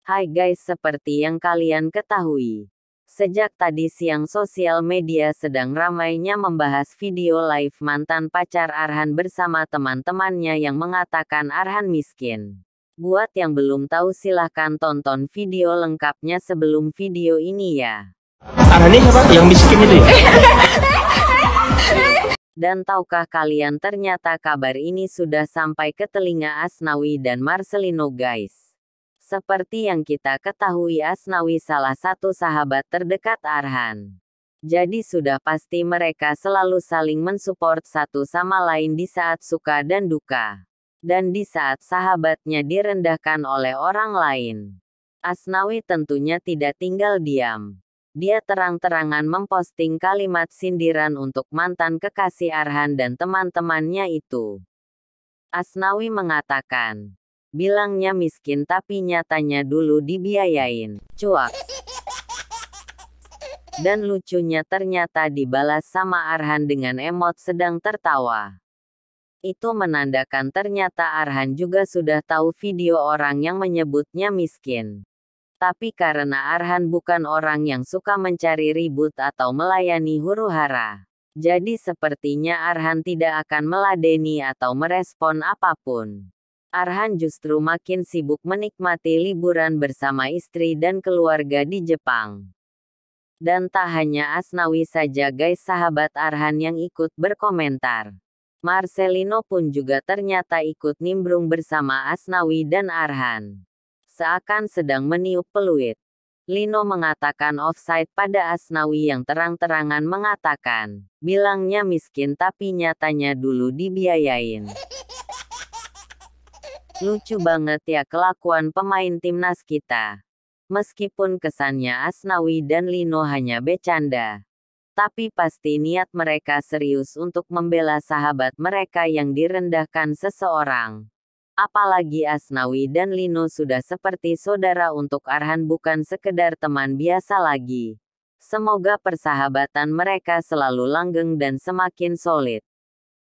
Hai guys, seperti yang kalian ketahui, sejak tadi siang sosial media sedang ramainya membahas video live mantan pacar Arhan bersama teman-temannya yang mengatakan Arhan miskin. Buat yang belum tahu silahkan tonton video lengkapnya sebelum video ini ya. Arhan ini apa? Yang miskin itu ya? Dan tahukah kalian ternyata kabar ini sudah sampai ke telinga Asnawi dan Marcelino guys. Seperti yang kita ketahui Asnawi salah satu sahabat terdekat Arhan. Jadi sudah pasti mereka selalu saling mensupport satu sama lain di saat suka dan duka. Dan di saat sahabatnya direndahkan oleh orang lain. Asnawi tentunya tidak tinggal diam. Dia terang-terangan memposting kalimat sindiran untuk mantan kekasih Arhan dan teman-temannya itu. Asnawi mengatakan, Bilangnya miskin tapi nyatanya dulu dibiayain. Cuak. Dan lucunya ternyata dibalas sama Arhan dengan emot sedang tertawa. Itu menandakan ternyata Arhan juga sudah tahu video orang yang menyebutnya miskin. Tapi karena Arhan bukan orang yang suka mencari ribut atau melayani huru-hara. Jadi sepertinya Arhan tidak akan meladeni atau merespon apapun. Arhan justru makin sibuk menikmati liburan bersama istri dan keluarga di Jepang. Dan tak hanya Asnawi saja guys sahabat Arhan yang ikut berkomentar. Marcelino pun juga ternyata ikut nimbrung bersama Asnawi dan Arhan. Seakan sedang meniup peluit. Lino mengatakan offside pada Asnawi yang terang-terangan mengatakan, bilangnya miskin tapi nyatanya dulu dibiayain. Lucu banget ya kelakuan pemain timnas kita. Meskipun kesannya Asnawi dan Lino hanya becanda. Tapi pasti niat mereka serius untuk membela sahabat mereka yang direndahkan seseorang. Apalagi Asnawi dan Lino sudah seperti saudara untuk Arhan bukan sekedar teman biasa lagi. Semoga persahabatan mereka selalu langgeng dan semakin solid.